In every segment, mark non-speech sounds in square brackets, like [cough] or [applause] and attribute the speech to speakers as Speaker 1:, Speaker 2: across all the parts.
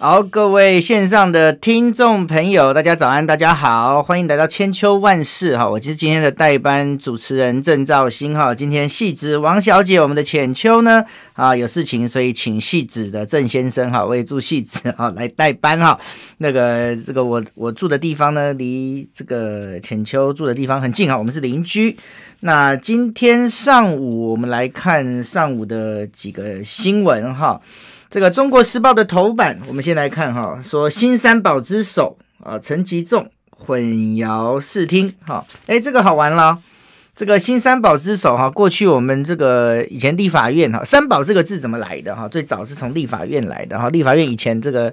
Speaker 1: 好，各位线上的听众朋友，大家早安，大家好，欢迎来到千秋万事哈，我是今天的代班主持人郑兆新哈，今天戏子王小姐，我们的浅秋呢啊有事情，所以请戏子的郑先生哈，也祝戏子哈 [laughs] 来代班哈，那个这个我我住的地方呢，离这个浅秋住的地方很近哈，我们是邻居。那今天上午我们来看上午的几个新闻哈。这个《中国时报》的头版，我们先来看哈，说“新三宝之首”啊，陈吉仲混淆视听哈，哎，这个好玩啦，这个“新三宝之首”哈，过去我们这个以前立法院哈，“三宝”这个字怎么来的哈？最早是从立法院来的哈，立法院以前这个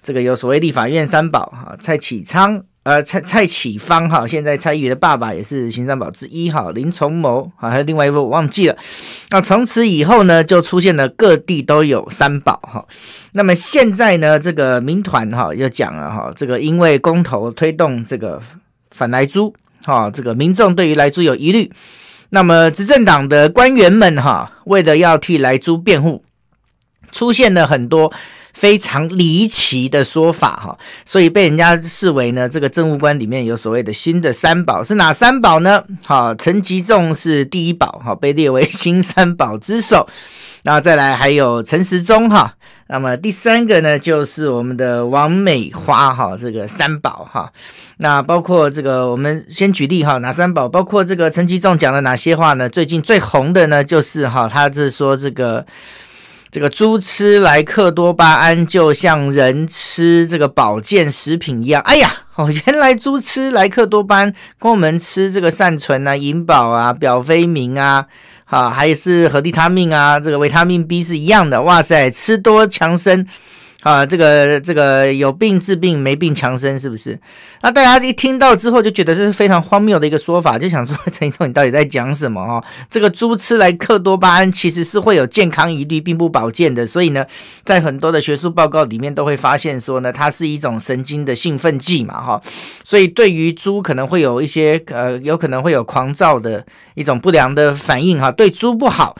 Speaker 1: 这个有所谓立法院三宝哈，蔡启昌。呃，蔡蔡启芳哈，现在蔡宇的爸爸也是行三宝之一哈，林崇谋哈，还有另外一位我忘记了。那从此以后呢，就出现了各地都有三宝哈。那么现在呢，这个民团哈又讲了哈，这个因为公投推动这个反莱猪哈，这个民众对于莱猪有疑虑，那么执政党的官员们哈，为了要替莱猪辩护，出现了很多。非常离奇的说法哈，所以被人家视为呢，这个政务官里面有所谓的新的三宝是哪三宝呢？好，陈吉仲是第一宝，哈，被列为新三宝之首。那再来还有陈时中哈，那么第三个呢就是我们的王美花哈，这个三宝哈。那包括这个我们先举例哈，哪三宝？包括这个陈吉仲讲了哪些话呢？最近最红的呢就是哈，他是说这个。这个猪吃莱克多巴胺，就像人吃这个保健食品一样。哎呀，哦，原来猪吃莱克多巴胺，跟我们吃这个善存啊、银宝啊、表飞明啊，啊，还是和地他命啊、这个维他命 B 是一样的。哇塞，吃多强身。啊，这个这个有病治病，没病强身，是不是？那大家一听到之后就觉得这是非常荒谬的一个说法，就想说 [laughs] 陈一生你到底在讲什么？哈，这个猪吃来克多巴胺其实是会有健康疑虑，并不保健的。所以呢，在很多的学术报告里面都会发现说呢，它是一种神经的兴奋剂嘛，哈，所以对于猪可能会有一些呃，有可能会有狂躁的一种不良的反应，哈，对猪不好。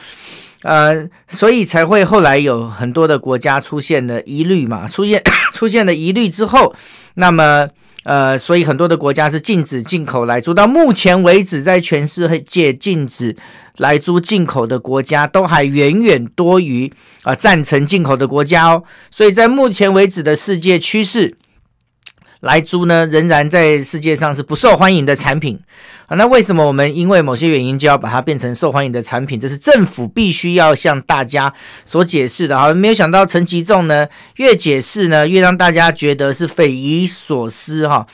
Speaker 1: 呃，所以才会后来有很多的国家出现了疑虑嘛，出现 [coughs] 出现了疑虑之后，那么呃，所以很多的国家是禁止进口来猪。到目前为止，在全世界禁止来猪进口的国家都还远远多于啊赞成进口的国家哦。所以在目前为止的世界趋势，来猪呢仍然在世界上是不受欢迎的产品。啊，那为什么我们因为某些原因就要把它变成受欢迎的产品？这是政府必须要向大家所解释的啊！没有想到陈吉仲呢，越解释呢，越让大家觉得是匪夷所思哈。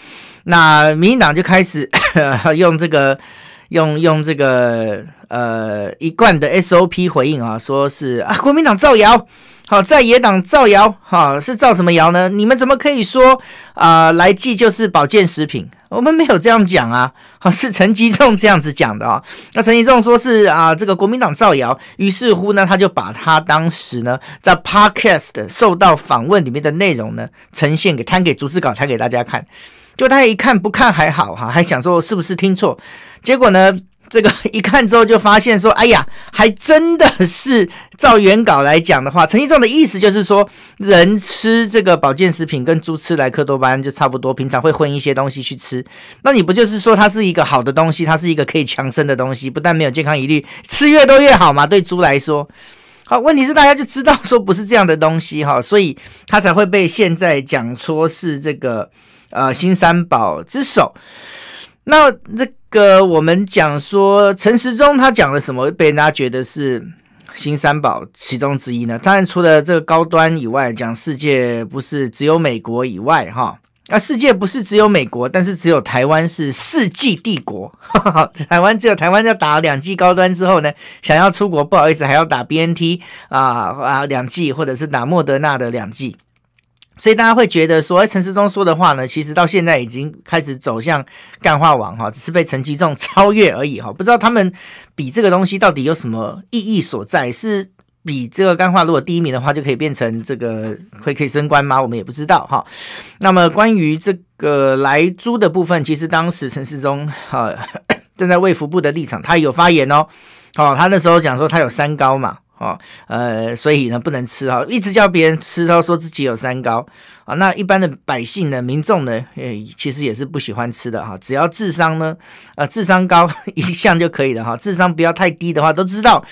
Speaker 1: 那民进党就开始 [coughs] 用这个、用用这个呃一贯的 SOP 回应啊，说是啊，国民党造谣。好，在野党造谣，哈，是造什么谣呢？你们怎么可以说啊？来记就是保健食品，我们没有这样讲啊。好，是陈吉仲这样子讲的啊。那陈吉仲说是啊，这个国民党造谣。于是乎呢，他就把他当时呢在 podcast 受到访问里面的内容呢呈现给摊给主持稿，摊给大家看。就大家一看不看还好哈，还想说是不是听错？结果呢？这个一看之后就发现说，哎呀，还真的是照原稿来讲的话，陈希中的意思就是说，人吃这个保健食品跟猪吃莱克多巴胺就差不多，平常会混一些东西去吃。那你不就是说它是一个好的东西，它是一个可以强身的东西，不但没有健康疑虑，吃越多越好嘛？对猪来说，好，问题是大家就知道说不是这样的东西哈，所以它才会被现在讲说是这个呃新三宝之首。那这。个我们讲说陈时中他讲了什么被人家觉得是新三宝其中之一呢？当然除了这个高端以外，讲世界不是只有美国以外哈啊，世界不是只有美国，但是只有台湾是四纪帝国，[laughs] 台湾只有台湾要打两季高端之后呢，想要出国不好意思还要打 B N T 啊啊两季或者是打莫德纳的两季。所以大家会觉得说，哎，陈世忠说的话呢，其实到现在已经开始走向干化王哈，只是被陈其重超越而已哈。不知道他们比这个东西到底有什么意义所在？是比这个干化如果第一名的话，就可以变成这个会可以升官吗？我们也不知道哈。那么关于这个来租的部分，其实当时陈世忠哈 [coughs] 站在卫福部的立场，他有发言哦。哦，他那时候讲说他有三高嘛。哦，呃，所以呢，不能吃哈，一直叫别人吃，都说自己有三高啊。那一般的百姓呢，民众呢，诶，其实也是不喜欢吃的哈。只要智商呢，呃，智商高一项就可以了哈。智商不要太低的话，都知道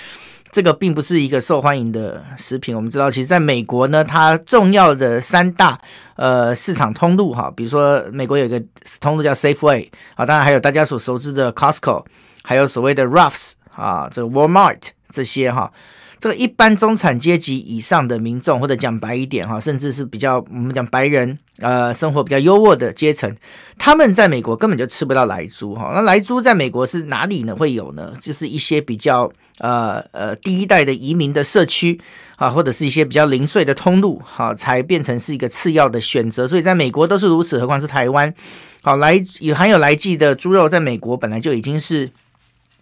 Speaker 1: 这个并不是一个受欢迎的食品。我们知道，其实在美国呢，它重要的三大呃市场通路哈，比如说美国有一个通路叫 Safeway 啊，当然还有大家所熟知的 Costco，还有所谓的 r a f f s 啊，这个 Walmart 这些哈。这个一般中产阶级以上的民众，或者讲白一点哈，甚至是比较我们讲白人，呃，生活比较优渥的阶层，他们在美国根本就吃不到莱猪哈。那莱猪在美国是哪里呢？会有呢？就是一些比较呃呃第一代的移民的社区啊，或者是一些比较零碎的通路哈，才变成是一个次要的选择。所以在美国都是如此，何况是台湾。好，来也含有来季的猪肉在美国本来就已经是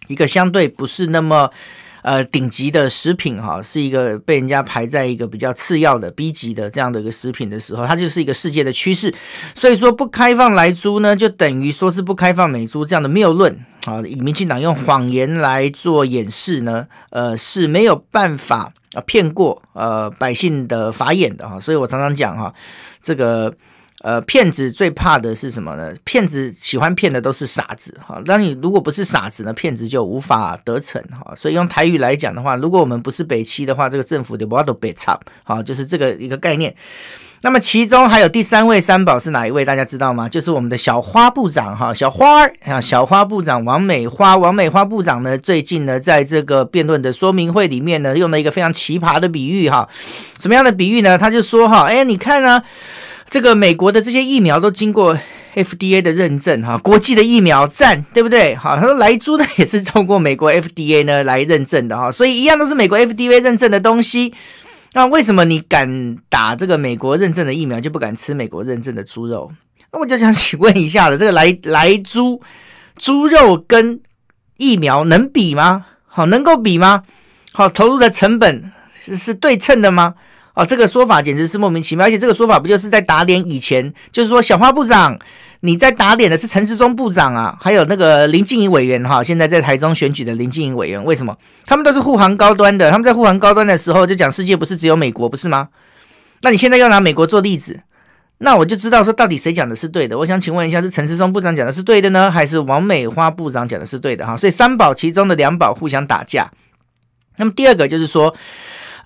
Speaker 1: 一个相对不是那么。呃，顶级的食品哈，是一个被人家排在一个比较次要的 B 级的这样的一个食品的时候，它就是一个世界的趋势。所以说，不开放来租呢，就等于说是不开放美租这样的谬论。好，以民进党用谎言来做掩饰呢，呃，是没有办法啊骗过呃百姓的法眼的哈。所以我常常讲哈，这个。呃，骗子最怕的是什么呢？骗子喜欢骗的都是傻子哈。那你如果不是傻子呢，骗子就无法得逞哈。所以用台语来讲的话，如果我们不是北七的话，这个政府就不得北差哈。就是这个一个概念。那么其中还有第三位三宝是哪一位？大家知道吗？就是我们的小花部长哈，小花儿啊，小花部长王美花，王美花部长呢，最近呢，在这个辩论的说明会里面呢，用了一个非常奇葩的比喻哈。什么样的比喻呢？他就说哈，哎，你看呢。这个美国的这些疫苗都经过 FDA 的认证，哈，国际的疫苗站，对不对？好，他说莱猪呢也是通过美国 FDA 呢来认证的，哈，所以一样都是美国 FDA 认证的东西。那为什么你敢打这个美国认证的疫苗，就不敢吃美国认证的猪肉？那我就想请问一下了，这个莱 [laughs] 莱猪猪肉跟疫苗能比吗？好，能够比吗？好，投入的成本是是对称的吗？哦，这个说法简直是莫名其妙，而且这个说法不就是在打脸以前，就是说小花部长你在打脸的是陈时中部长啊，还有那个林静怡委员哈，现在在台中选举的林静怡委员，为什么他们都是护航高端的？他们在护航高端的时候就讲世界不是只有美国不是吗？那你现在要拿美国做例子，那我就知道说到底谁讲的是对的？我想请问一下，是陈时中部长讲的是对的呢，还是王美花部长讲的是对的哈？所以三宝其中的两宝互相打架。那么第二个就是说。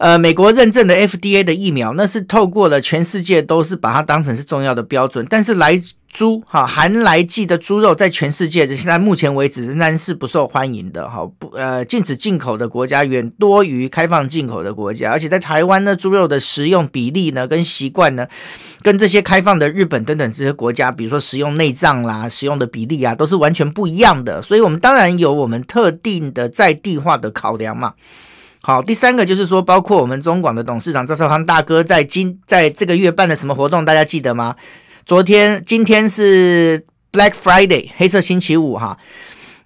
Speaker 1: 呃，美国认证的 FDA 的疫苗，那是透过了全世界都是把它当成是重要的标准。但是来猪哈含来剂的猪肉，在全世界现在目前为止仍然是不受欢迎的哈。不呃，禁止进口的国家远多于开放进口的国家，而且在台湾呢，猪肉的食用比例呢，跟习惯呢，跟这些开放的日本等等这些国家，比如说食用内脏啦，食用的比例啊，都是完全不一样的。所以我们当然有我们特定的在地化的考量嘛。好，第三个就是说，包括我们中广的董事长赵少康大哥，在今在这个月办的什么活动，大家记得吗？昨天、今天是 Black Friday 黑色星期五，哈。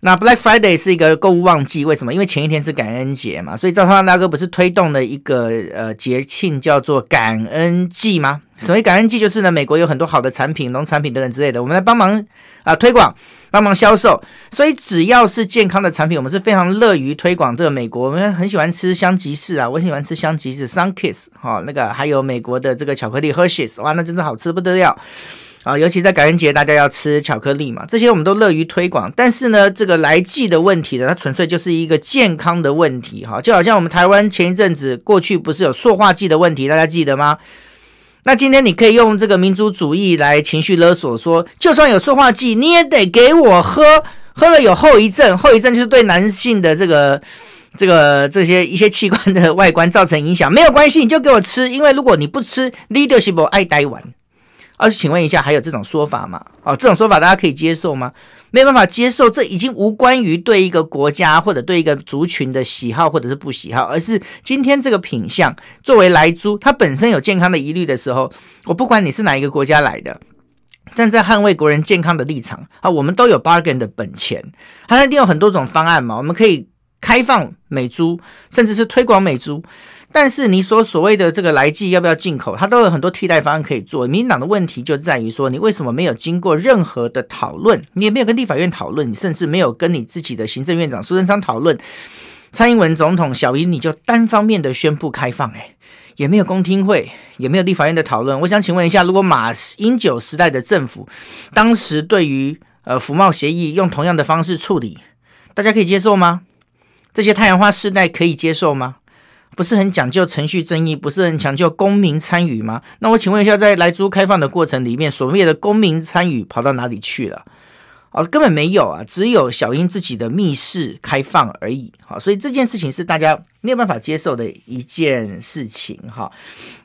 Speaker 1: 那 Black Friday 是一个购物旺季，为什么？因为前一天是感恩节嘛，所以赵朗大哥不是推动了一个呃节庆叫做感恩季吗？所谓感恩季就是呢，美国有很多好的产品、农产品等等之类的，我们来帮忙啊推广、帮忙销售。所以只要是健康的产品，我们是非常乐于推广这个美国。我们很喜欢吃香吉士啊，我喜欢吃香吉士 （sunkiss） 哈，那个还有美国的这个巧克力 （Hershey's），哇，那真的好吃不得了。啊，尤其在感恩节，大家要吃巧克力嘛，这些我们都乐于推广。但是呢，这个来剂的问题呢，它纯粹就是一个健康的问题。哈，就好像我们台湾前一阵子过去不是有塑化剂的问题，大家记得吗？那今天你可以用这个民族主义来情绪勒索，说就算有塑化剂，你也得给我喝，喝了有后遗症，后遗症就是对男性的这个这个这些一些器官的外观造成影响，没有关系，你就给我吃，因为如果你不吃，你就不 p 爱呆玩。而是请问一下，还有这种说法吗？哦，这种说法大家可以接受吗？没有办法接受，这已经无关于对一个国家或者对一个族群的喜好或者是不喜好，而是今天这个品相作为来猪，它本身有健康的疑虑的时候，我不管你是哪一个国家来的，站在捍卫国人健康的立场啊，我们都有 bargain 的本钱，它一定有很多种方案嘛，我们可以开放美猪，甚至是推广美猪。但是你所所谓的这个来济要不要进口，它都有很多替代方案可以做。民党的问题就在于说，你为什么没有经过任何的讨论，你也没有跟立法院讨论，你甚至没有跟你自己的行政院长苏贞昌讨论，蔡英文总统、小英你就单方面的宣布开放，哎，也没有公听会，也没有立法院的讨论。我想请问一下，如果马英九时代的政府当时对于呃服贸协议用同样的方式处理，大家可以接受吗？这些太阳花世代可以接受吗？不是很讲究程序正义，不是很讲究公民参与吗？那我请问一下，在来租开放的过程里面，所谓的公民参与跑到哪里去了？哦，根本没有啊，只有小英自己的密室开放而已。好，所以这件事情是大家没有办法接受的一件事情。哈，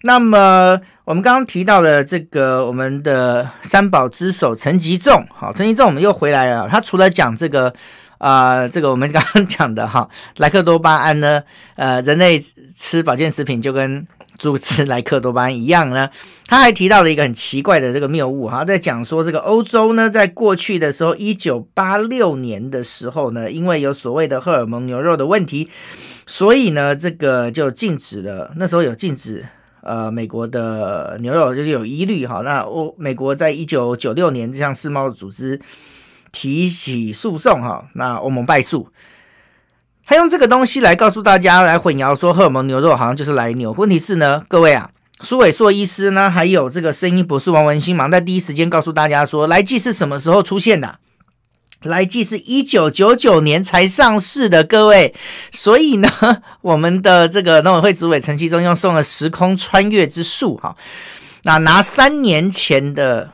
Speaker 1: 那么我们刚刚提到的这个，我们的三宝之首陈吉仲，好，陈吉仲，我们又回来了。他除了讲这个。啊，这个我们刚刚讲的哈，[laughs] 莱克多巴胺呢，呃，人类吃保健食品就跟猪吃莱克多巴胺一样呢。他还提到了一个很奇怪的这个谬误哈，在讲说这个欧洲呢，在过去的时候，一九八六年的时候呢，因为有所谓的荷尔蒙牛肉的问题，所以呢，这个就禁止了。那时候有禁止，呃，美国的牛肉就有疑虑哈。那欧美国在一九九六年，这像世贸组织。提起诉讼哈，那欧盟败诉，他用这个东西来告诉大家，来混淆说荷尔蒙牛肉好像就是来牛。问题是呢，各位啊，苏伟硕医师呢，还有这个声音博士王文新，忙在第一时间告诉大家说，来记是什么时候出现的？来记是一九九九年才上市的，各位，所以呢，我们的这个农委会主委陈其中用送了时空穿越之术哈，那拿三年前的。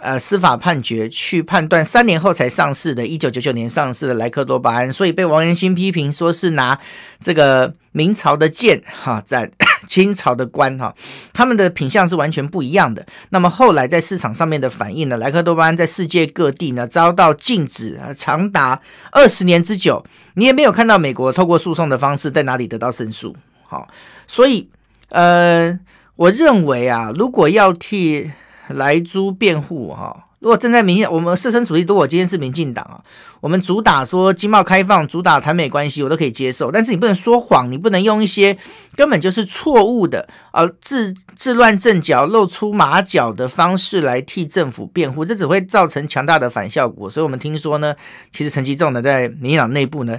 Speaker 1: 呃，司法判决去判断三年后才上市的，一九九九年上市的莱克多巴胺，所以被王仁新批评说是拿这个明朝的剑哈在 [coughs] 清朝的官哈，他们的品相是完全不一样的。那么后来在市场上面的反应呢，莱克多巴胺在世界各地呢遭到禁止，长达二十年之久，你也没有看到美国透过诉讼的方式在哪里得到胜诉。好，所以呃，我认为啊，如果要替。来租辩护哈？如果正在民，我们设身处地如果今天是民进党啊。我们主打说经贸开放，主打台美关系，我都可以接受。但是你不能说谎，你不能用一些根本就是错误的、呃，自自乱阵脚、露出马脚的方式来替政府辩护，这只会造成强大的反效果。所以，我们听说呢，其实陈其重呢，在民党内部呢，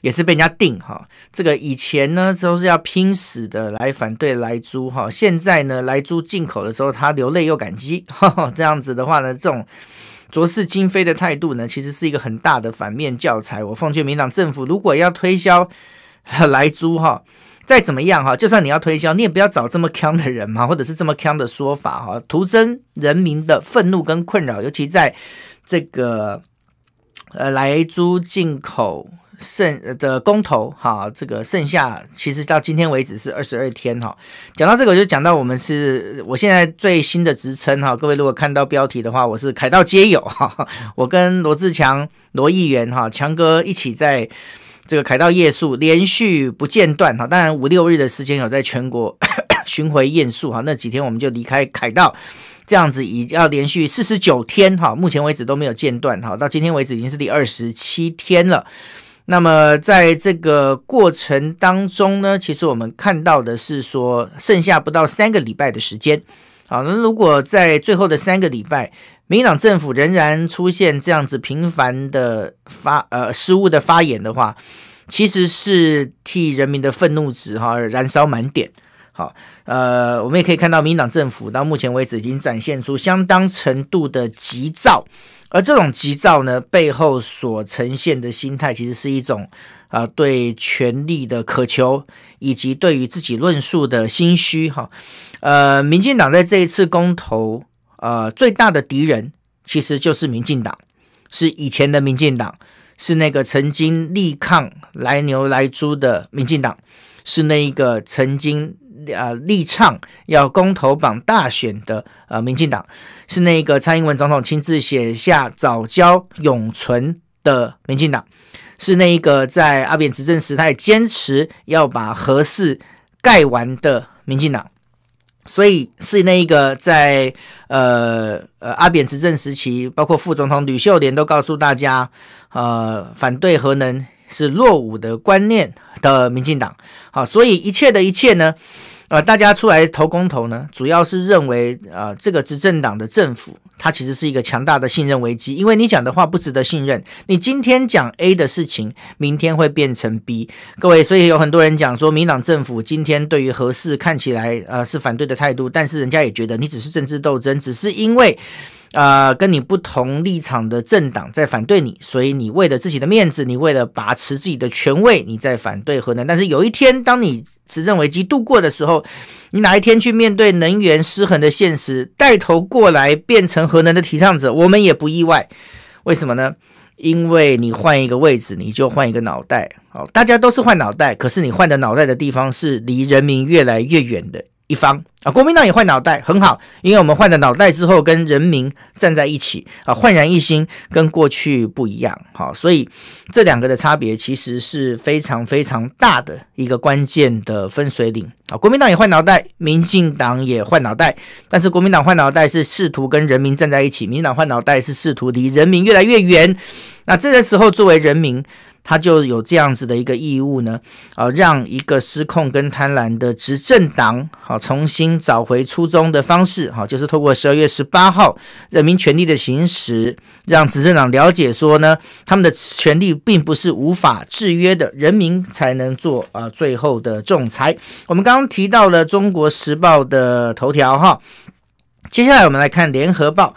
Speaker 1: 也是被人家定哈。这个以前呢，都是要拼死的来反对莱猪哈，现在呢，莱猪进口的时候，他流泪又感激，这样子的话呢，这种。卓是今非的态度呢，其实是一个很大的反面教材。我奉劝民党政府，如果要推销莱猪哈，再怎么样哈，就算你要推销，你也不要找这么坑的人嘛，或者是这么坑的说法哈，徒增人民的愤怒跟困扰，尤其在这个呃莱猪进口。剩的公投哈，这个剩下其实到今天为止是二十二天哈。讲到这个我就讲到我们是我现在最新的职称哈，各位如果看到标题的话，我是凯道街友哈，我跟罗志强、罗议员哈强哥一起在这个凯道夜宿，连续不间断哈。当然五六日的时间有在全国 [coughs] 巡回夜宿哈，那几天我们就离开凯道，这样子已要连续四十九天哈，目前为止都没有间断哈，到今天为止已经是第二十七天了。那么在这个过程当中呢，其实我们看到的是说，剩下不到三个礼拜的时间，好，那如果在最后的三个礼拜，民党政府仍然出现这样子频繁的发呃失误的发言的话，其实是替人民的愤怒值哈燃烧满点，好，呃，我们也可以看到，民党政府到目前为止已经展现出相当程度的急躁。而这种急躁呢，背后所呈现的心态，其实是一种啊，对权力的渴求，以及对于自己论述的心虚哈。呃，民进党在这一次公投，呃，最大的敌人其实就是民进党，是以前的民进党，是那个曾经力抗来牛来猪的民进党，是那一个曾经。呃，力唱要公投、榜大选的呃，民进党是那个蔡英文总统亲自写下“早教永存”的民进党，是那一个在阿扁执政时，他也坚持要把核四盖完的民进党，所以是那一个在呃呃阿扁执政时期，包括副总统吕秀莲都告诉大家，呃，反对核能是落伍的观念的民进党，好，所以一切的一切呢？呃，大家出来投公投呢，主要是认为，呃，这个执政党的政府，它其实是一个强大的信任危机，因为你讲的话不值得信任，你今天讲 A 的事情，明天会变成 B。各位，所以有很多人讲说，民党政府今天对于核四看起来，呃，是反对的态度，但是人家也觉得你只是政治斗争，只是因为。呃，跟你不同立场的政党在反对你，所以你为了自己的面子，你为了把持自己的权位，你在反对核能。但是有一天，当你执政危机度过的时候，你哪一天去面对能源失衡的现实，带头过来变成核能的提倡者，我们也不意外。为什么呢？因为你换一个位置，你就换一个脑袋。好，大家都是换脑袋，可是你换的脑袋的地方是离人民越来越远的。方啊，国民党也换脑袋，很好，因为我们换了脑袋之后，跟人民站在一起啊，焕然一新，跟过去不一样，好，所以这两个的差别其实是非常非常大的一个关键的分水岭啊。国民党也换脑袋，民进党也换脑袋，但是国民党换脑袋是试图跟人民站在一起，民进党换脑袋是试图离人民越来越远。那这个时候，作为人民。他就有这样子的一个义务呢，呃，让一个失控跟贪婪的执政党，好，重新找回初衷的方式，好，就是透过十二月十八号人民权利的行使，让执政党了解说呢，他们的权利并不是无法制约的，人民才能做呃最后的仲裁。我们刚刚提到了《中国时报》的头条哈，接下来我们来看《联合报》。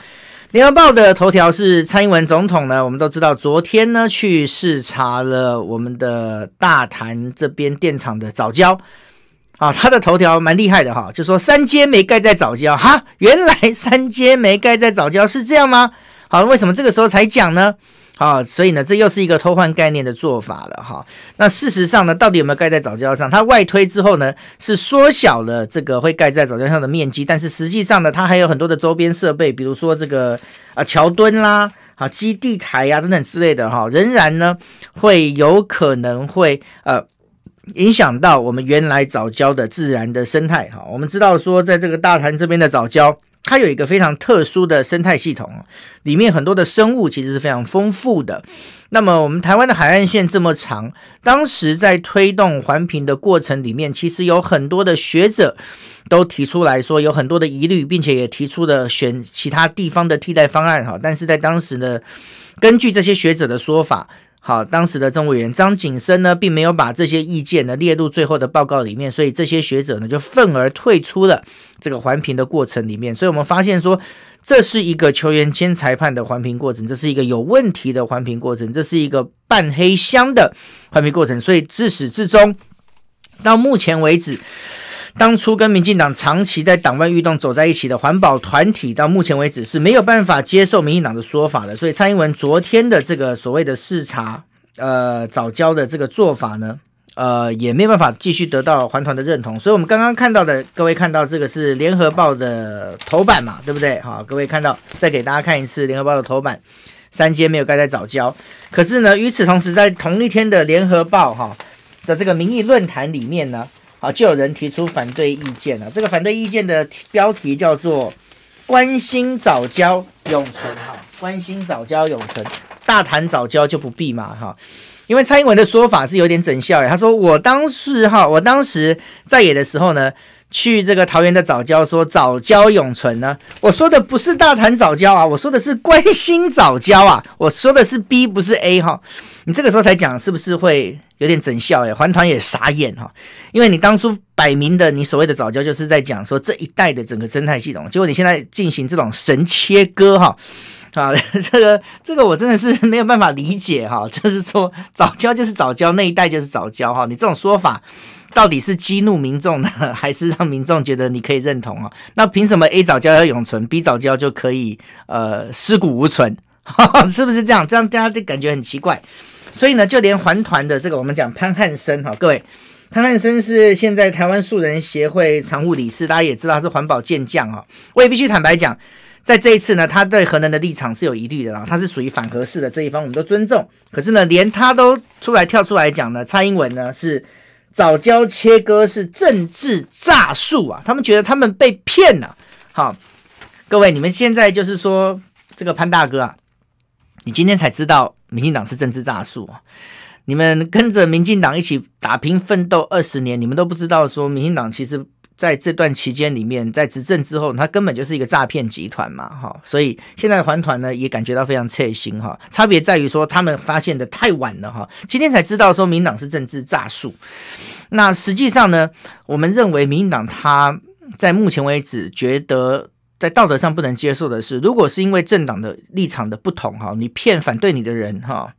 Speaker 1: 联合报的头条是蔡英文总统呢，我们都知道，昨天呢去视察了我们的大潭这边电厂的早教。啊，他的头条蛮厉害的哈，就说三阶没盖在早教哈，原来三阶没盖在早教是这样吗？好，为什么这个时候才讲呢？好，所以呢，这又是一个偷换概念的做法了哈。那事实上呢，到底有没有盖在藻礁上？它外推之后呢，是缩小了这个会盖在藻礁上的面积，但是实际上呢，它还有很多的周边设备，比如说这个啊桥墩啦、啊基地台呀等等之类的哈，仍然呢会有可能会呃影响到我们原来藻礁的自然的生态哈。我们知道说，在这个大潭这边的藻礁。它有一个非常特殊的生态系统里面很多的生物其实是非常丰富的。那么我们台湾的海岸线这么长，当时在推动环评的过程里面，其实有很多的学者都提出来说有很多的疑虑，并且也提出了选其他地方的替代方案哈。但是在当时呢，根据这些学者的说法。好，当时的政务员张景生呢，并没有把这些意见呢列入最后的报告里面，所以这些学者呢就愤而退出了这个环评的过程里面。所以，我们发现说，这是一个球员兼裁判的环评过程，这是一个有问题的环评过程，这是一个半黑箱的环评过程。所以，自始至终到目前为止。当初跟民进党长期在党外运动走在一起的环保团体，到目前为止是没有办法接受民进党的说法的。所以蔡英文昨天的这个所谓的视察，呃，早教的这个做法呢，呃，也没有办法继续得到环团的认同。所以，我们刚刚看到的，各位看到这个是联合报的头版嘛，对不对？好，各位看到，再给大家看一次联合报的头版，三间没有盖在早教。可是呢，与此同时，在同一天的联合报哈的这个民意论坛里面呢。好，就有人提出反对意见了。这个反对意见的标题叫做“关心早教永存”，哈，关心早教永存，大谈早教就不必嘛，哈。因为蔡英文的说法是有点整笑耶，他说：“我当时哈，我当时在野的时候呢，去这个桃园的早教说早教永存呢，我说的不是大谈早教啊，我说的是关心早教啊，我说的是 B 不是 A 哈，你这个时候才讲是不是会有点整笑诶，环团也傻眼哈，因为你当初摆明的，你所谓的早教就是在讲说这一代的整个生态系统，结果你现在进行这种神切割哈。”啊，[laughs] 这个这个我真的是没有办法理解哈，就是说早教就是早教那一代就是早教哈，你这种说法到底是激怒民众呢，[laughs] 还是让民众觉得你可以认同啊？那凭什么 A 早教要永存，B 早教就可以呃尸骨无存？[laughs] 是不是这样？这样大家就感觉很奇怪。所以呢，就连环团的这个我们讲潘汉生哈，各位潘汉生是现在台湾素人协会常务理事，大家也知道他是环保健将哈，我也必须坦白讲。在这一次呢，他对核能的立场是有疑虑的，然他是属于反核式的这一方，我们都尊重。可是呢，连他都出来跳出来讲呢，蔡英文呢是早教切割是政治诈术啊，他们觉得他们被骗了。好，各位，你们现在就是说这个潘大哥啊，你今天才知道民进党是政治诈术啊？你们跟着民进党一起打拼奋斗二十年，你们都不知道说民进党其实。在这段期间里面，在执政之后，他根本就是一个诈骗集团嘛，哈，所以现在的团呢也感觉到非常切心哈，差别在于说他们发现的太晚了哈，今天才知道说民党是政治诈术，那实际上呢，我们认为民进党他在目前为止觉得在道德上不能接受的是，如果是因为政党的立场的不同哈，你骗反对你的人哈。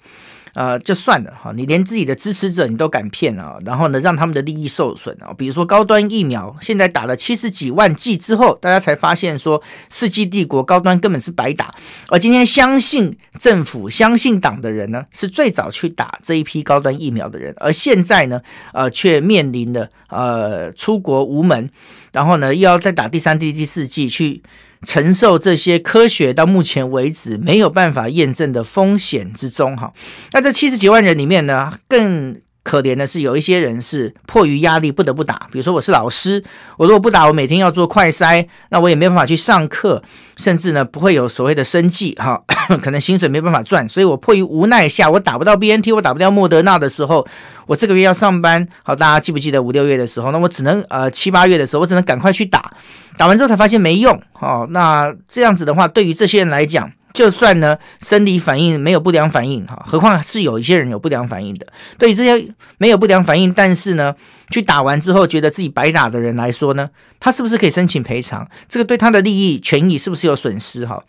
Speaker 1: 呃，就算了哈，你连自己的支持者你都敢骗啊，然后呢，让他们的利益受损啊。比如说高端疫苗，现在打了七十几万剂之后，大家才发现说，世纪帝国高端根本是白打。而今天相信政府、相信党的人呢，是最早去打这一批高端疫苗的人，而现在呢，呃，却面临的呃出国无门，然后呢，又要再打第三剂、第四剂去。承受这些科学到目前为止没有办法验证的风险之中，哈，那这七十几万人里面呢，更。可怜的是，有一些人是迫于压力不得不打。比如说，我是老师，我如果不打，我每天要做快筛，那我也没办法去上课，甚至呢不会有所谓的生计哈，[coughs] 可能薪水没办法赚。所以我迫于无奈下，我打不到 BNT，我打不到莫德纳的时候，我这个月要上班。好，大家记不记得五六月的时候？那我只能呃七八月的时候，我只能赶快去打。打完之后才发现没用哦，那这样子的话，对于这些人来讲。就算呢，生理反应没有不良反应哈，何况是有一些人有不良反应的。对于这些没有不良反应，但是呢，去打完之后觉得自己白打的人来说呢，他是不是可以申请赔偿？这个对他的利益权益是不是有损失哈？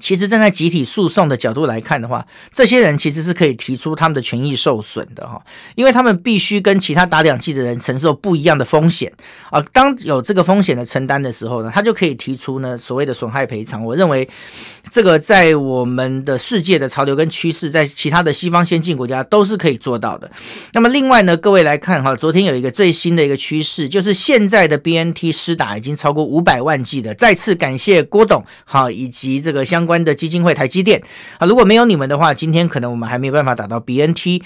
Speaker 1: 其实站在集体诉讼的角度来看的话，这些人其实是可以提出他们的权益受损的哈，因为他们必须跟其他打两剂的人承受不一样的风险啊。当有这个风险的承担的时候呢，他就可以提出呢所谓的损害赔偿。我认为这个在我们的世界的潮流跟趋势，在其他的西方先进国家都是可以做到的。那么另外呢，各位来看哈，昨天有一个最新的一个趋势，就是现在的 BNT 施打已经超过五百万剂的。再次感谢郭董哈，以及这个相。关的基金会台积电啊，如果没有你们的话，今天可能我们还没有办法打到 BNT。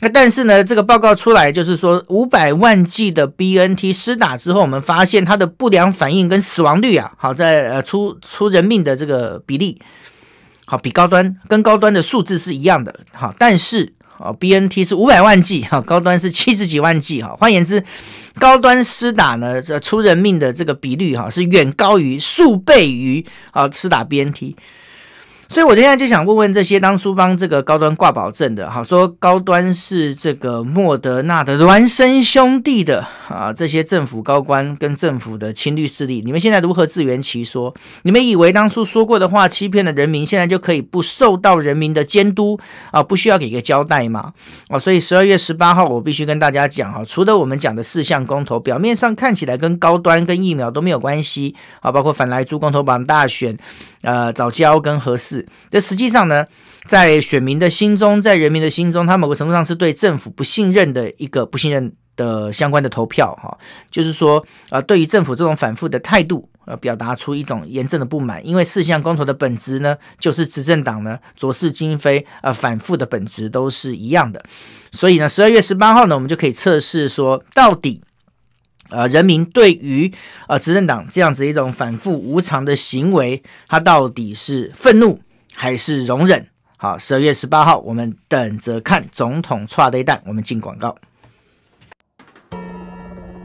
Speaker 1: 那但是呢，这个报告出来就是说，五百万剂的 BNT 施打之后，我们发现它的不良反应跟死亡率啊，好在呃出出人命的这个比例，好比高端跟高端的数字是一样的。好，但是哦 b n t 是五百万剂哈，高端是七十几万剂哈。换言之，高端施打呢，这出人命的这个比率哈，是远高于数倍于啊施打 BNT。所以，我现在就想问问这些当初帮这个高端挂保证的，好说高端是这个莫德纳的孪生兄弟的啊，这些政府高官跟政府的亲绿势力，你们现在如何自圆其说？你们以为当初说过的话欺骗了人民，现在就可以不受到人民的监督啊？不需要给一个交代吗？啊！所以十二月十八号，我必须跟大家讲啊，除了我们讲的四项公投，表面上看起来跟高端跟疫苗都没有关系啊，包括反来猪公投榜大选。呃，早交跟合适，这实际上呢，在选民的心中，在人民的心中，他某个程度上是对政府不信任的一个不信任的相关的投票哈，就是说啊，对于政府这种反复的态度，呃，表达出一种严正的不满，因为四项公投的本质呢，就是执政党呢，浊是今非，呃，反复的本质都是一样的，所以呢，十二月十八号呢，我们就可以测试说到底。呃，人民对于呃执政党这样子一种反复无常的行为，他到底是愤怒还是容忍？好，十二月十八号，我们等着看总统串的蛋。我们进广告。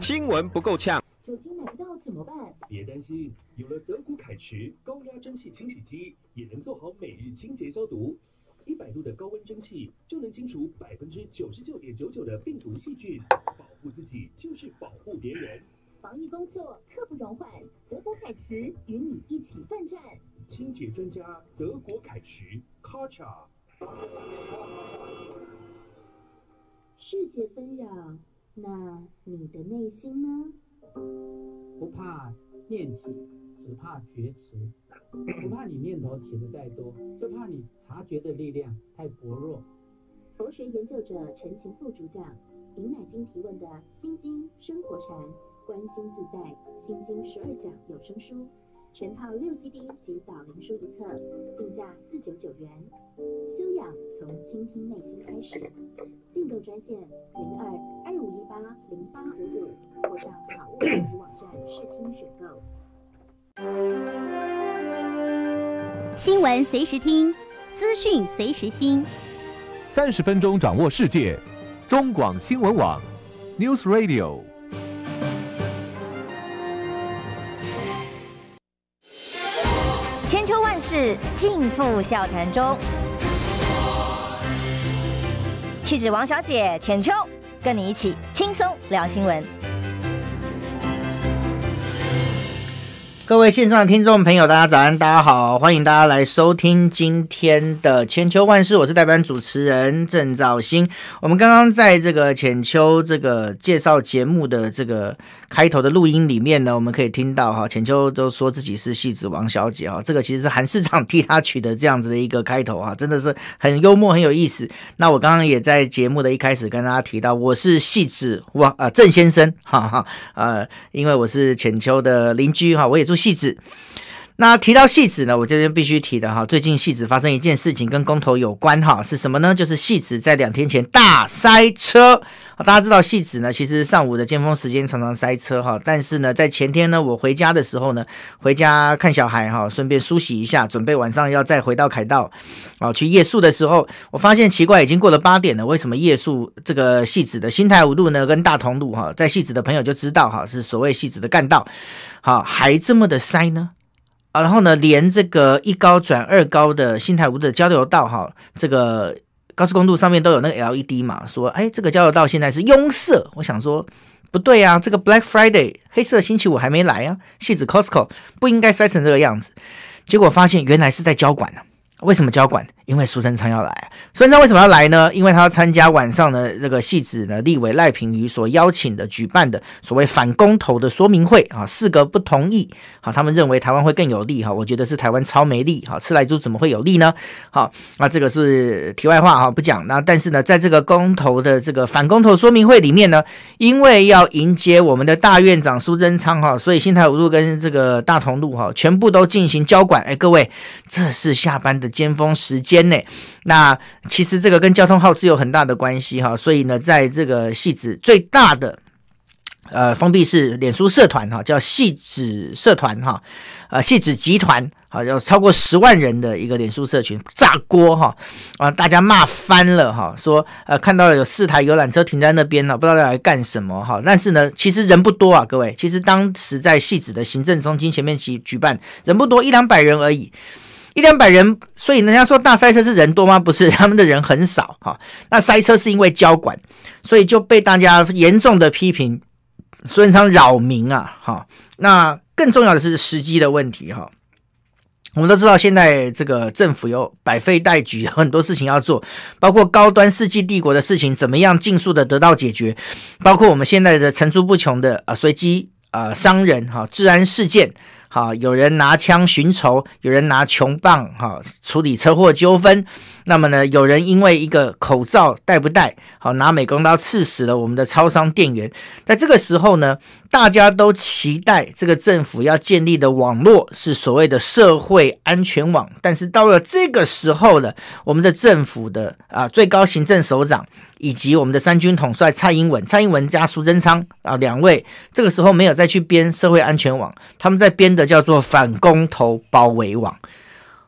Speaker 1: 新闻不够呛，酒精买不到怎么办？别担心，有了德古凯驰高压蒸汽清洗机，也能做好每日清洁消毒。一百度的高温蒸汽就能清除百分之九十九点九九的病毒细菌。护自己就是保护别人。防疫工作刻不容缓，德国凯驰与你一起奋战。清洁专家德国凯驰 u a t c h e 世界纷扰，那你的内心呢？不怕念起，只怕觉迟。不怕你念头起的再多，就怕你察觉的力量太薄弱。佛学研究者陈晴副主讲。林乃金提问的《心经》生活禅，观心自在，《心经》十二讲有声书，全套六 CD 及导灵书一册，定价四九九元。修养从倾听内心开始。订购专线零二二五一八零八五六，或上好物书籍网站试听选购。新闻随时听，资讯随时新，三十分钟掌握世界。中广新闻网，News Radio。千秋万世尽付笑谈中。气质王小姐，浅秋，跟你一起轻松聊新闻。各位线上的听众朋友，大家早安，大家好，欢迎大家来收听今天的《千秋万世》，我是代班主持人郑兆新。我们刚刚在这个浅秋这个介绍节目的这个。开头的录音里面呢，我们可以听到哈浅秋都说自己是戏子王小姐哈，这个其实是韩市长替她取得这样子的一个开头啊，真的是很幽默很有意思。那我刚刚也在节目的一开始跟大家提到，我是戏子王啊郑先生哈哈呃，因为我是浅秋的邻居哈，我也住戏子。那提到戏子呢，我这边必须提的哈，最近戏子发生一件事情跟公投有关哈，是什么呢？就是戏子在两天前大塞车。大家知道戏子呢，其实上午的尖峰时间常常塞车哈，但是呢，在前天呢，我回家的时候呢，回家看小孩哈，顺便梳洗一下，准备晚上要再回到凯道啊去夜宿的时候，我发现奇怪，已经过了八点了，为什么夜宿这个戏子的新台五路呢？跟大同路哈，在戏子的朋友就知道哈，是所谓戏子的干道，好还这么的塞呢？啊，然后呢，连这个一高转二高的新台五的交流道哈，这个高速公路上面都有那个 LED 嘛，说哎，这个交流道现在是拥塞。我想说不对啊，这个 Black Friday 黑色星期五还没来啊，戏子 Costco 不应该塞成这个样子。结果发现原来是在交管呢，为什么交管？因为苏贞昌要来苏贞昌为什么要来呢？因为他要参加晚上的这个戏子呢，立委赖平瑜所邀请的举办的所谓反公投的说明会啊。四个不同意啊，他们认为台湾会更有利哈。我觉得是台湾超没利哈，赤来猪怎么会有利呢？好，那这个是题外话哈，不讲那。但是呢，在这个公投的这个反公投说明会里面呢，因为要迎接我们的大院长苏贞昌哈，所以新台五路跟这个大同路哈，全部都进行交管。哎，各位，这是下班的尖峰时间。呢。那其实这个跟交通耗资有很大的关系哈，所以呢，在这个戏子最大的呃封闭式脸书社团哈，叫戏子社团哈，啊戏子集团好，有超过十万人的一个脸书社群炸锅哈啊，大家骂翻了哈，说呃看到了有四台游览车停在那边了，不知道来干什么哈，但是呢，其实人不多啊，各位，其实当时在戏子的行政中心前面举举办，人不多，一两百人而已。一两百人，所以人家说大塞车是人多吗？不是，他们的人很少哈。那塞车是因为交管，所以就被大家严重的批评，说常扰民啊。哈，那更重要的是时机的问题哈。我们都知道，现在这个政府有百废待举，很多事情要做，包括高端世纪帝国的事情怎么样尽速的得到解决，包括我们现在的层出不穷的啊，随机啊，商人哈，治安事件。好，有人拿枪寻仇，有人拿穷棒哈处理车祸纠纷。那么呢，有人因为一个口罩戴不戴好，拿美工刀刺死了我们的超商店员。在这个时候呢，大家都期待这个政府要建立的网络是所谓的社会安全网。但是到了这个时候了，我们的政府的啊最高行政首长。以及我们的三军统帅蔡英文，蔡英文加苏贞昌啊，两位这个时候没有再去编社会安全网，他们在编的叫做反攻投包围网。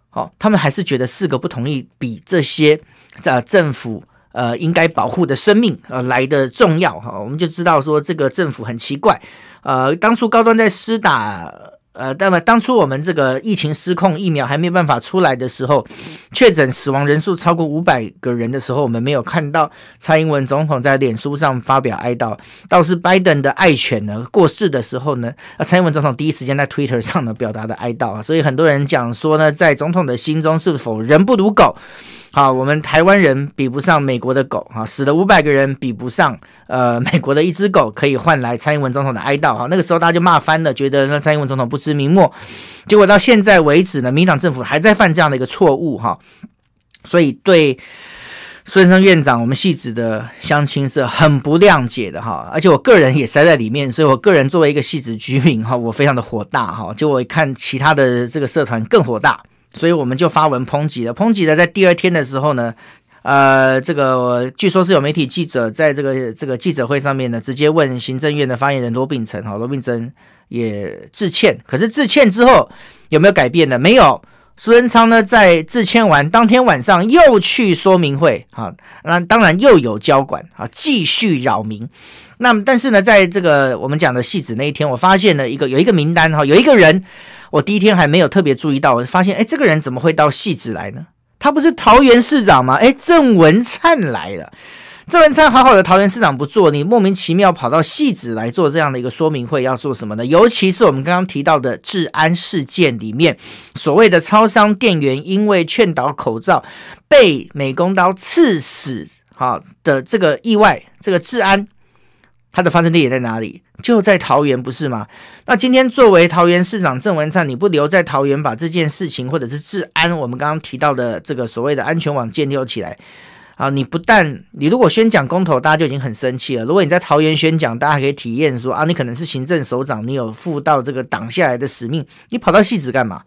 Speaker 1: 好，他们还是觉得四个不同意比这些，呃，政府呃应该保护的生命呃来的重要哈。我们就知道说这个政府很奇怪，呃，当初高端在施打。呃，那么当初我们这个疫情失控、疫苗还没有办法出来的时候，确诊死亡人数超过五百个人的时候，我们没有看到蔡英文总统在脸书上发表哀悼，倒是拜登的爱犬呢过世的时候呢，啊，蔡英文总统第一时间在 Twitter 上呢表达的哀悼啊，所以很多人讲说呢，在总统的心中是否人不如狗？好，我们台湾人比不上美国的狗啊，死了五百个人比不上呃美国的一只狗可以换来蔡英文总统的哀悼哈。那个时候大家就骂翻了，觉得那蔡英文总统不。知明末，结果到现在为止呢，民党政府还在犯这样的一个错误哈，所以对孙生院长我们戏子的相亲是很不谅解的哈，而且我个人也塞在里面，所以我个人作为一个戏子居民哈，我非常的火大哈，就我一看其他的这个社团更火大，所以我们就发文抨击了。抨击了在第二天的时候呢，呃，这个据说是有媒体记者在这个这个记者会上面呢，直接问行政院的发言人罗秉成哈，罗秉成也致歉，可是致歉之后有没有改变呢？没有。苏贞昌呢，在致歉完当天晚上又去说明会，啊，那当然又有交管啊，继续扰民。那么，但是呢，在这个我们讲的戏子那一天，我发现了一个有一个名单哈，有一个人，我第一天还没有特别注意到，我发现哎，这个人怎么会到戏子来呢？他不是桃园市长吗？哎，郑文灿来了。郑文灿好好的桃园市长不做，你莫名其妙跑到戏子来做这样的一个说明会，要做什么呢？尤其是我们刚刚提到的治安事件里面，所谓的超商店员因为劝导口罩被美工刀刺死好的这个意外，这个治安它的发生地也在哪里？就在桃园不是吗？那今天作为桃园市长郑文灿，你不留在桃园把这件事情，或者是治安，我们刚刚提到的这个所谓的安全网建立起来？啊！你不但你如果宣讲公投，大家就已经很生气了。如果你在桃园宣讲，大家可以体验说啊，你可能是行政首长，你有负到这个党下来的使命，你跑到戏子干嘛？